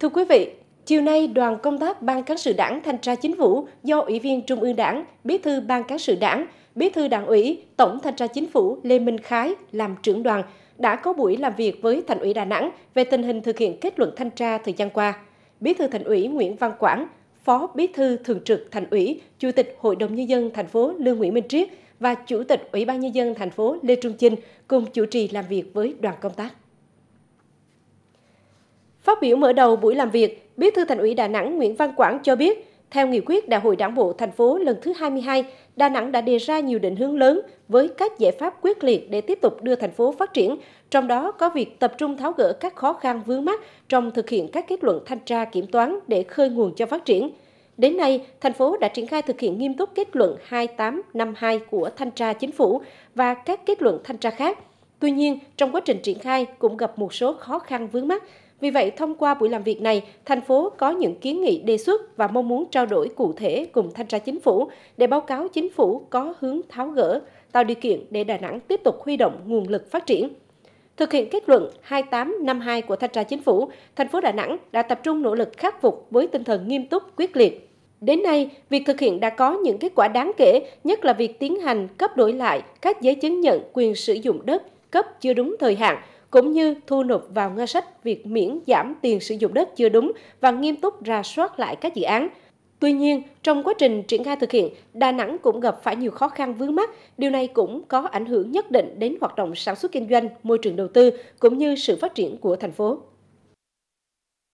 Thưa quý vị, chiều nay đoàn công tác Ban cán sự Đảng thanh tra chính phủ do Ủy viên Trung ương Đảng, Bí thư Ban cán sự Đảng, Bí thư Đảng ủy, Tổng thanh tra chính phủ Lê Minh Khái làm trưởng đoàn đã có buổi làm việc với Thành ủy Đà Nẵng về tình hình thực hiện kết luận thanh tra thời gian qua. Bí thư Thành ủy Nguyễn Văn Quảng, Phó Bí thư Thường trực Thành ủy, Chủ tịch Hội đồng nhân dân thành phố Lương Nguyễn Minh Triết và Chủ tịch Ủy ban nhân dân thành phố Lê Trung Chinh cùng chủ trì làm việc với đoàn công tác. Phát biểu mở đầu buổi làm việc, Bí thư Thành ủy Đà Nẵng Nguyễn Văn Quảng cho biết, theo nghị quyết Đại hội Đảng bộ thành phố lần thứ 22, Đà Nẵng đã đề ra nhiều định hướng lớn với các giải pháp quyết liệt để tiếp tục đưa thành phố phát triển, trong đó có việc tập trung tháo gỡ các khó khăn vướng mắt trong thực hiện các kết luận thanh tra kiểm toán để khơi nguồn cho phát triển. Đến nay, thành phố đã triển khai thực hiện nghiêm túc kết luận 2852 của thanh tra chính phủ và các kết luận thanh tra khác. Tuy nhiên, trong quá trình triển khai cũng gặp một số khó khăn vướng mắt, vì vậy, thông qua buổi làm việc này, thành phố có những kiến nghị đề xuất và mong muốn trao đổi cụ thể cùng thanh tra chính phủ để báo cáo chính phủ có hướng tháo gỡ, tạo điều kiện để Đà Nẵng tiếp tục huy động nguồn lực phát triển. Thực hiện kết luận 2852 của Thanh tra Chính phủ, thành phố Đà Nẵng đã tập trung nỗ lực khắc phục với tinh thần nghiêm túc, quyết liệt. Đến nay, việc thực hiện đã có những kết quả đáng kể, nhất là việc tiến hành cấp đổi lại các giấy chứng nhận quyền sử dụng đất cấp chưa đúng thời hạn, cũng như thu nộp vào ngân sách việc miễn giảm tiền sử dụng đất chưa đúng và nghiêm túc ra soát lại các dự án. Tuy nhiên, trong quá trình triển khai thực hiện, Đà Nẵng cũng gặp phải nhiều khó khăn vướng mắt. Điều này cũng có ảnh hưởng nhất định đến hoạt động sản xuất kinh doanh, môi trường đầu tư cũng như sự phát triển của thành phố.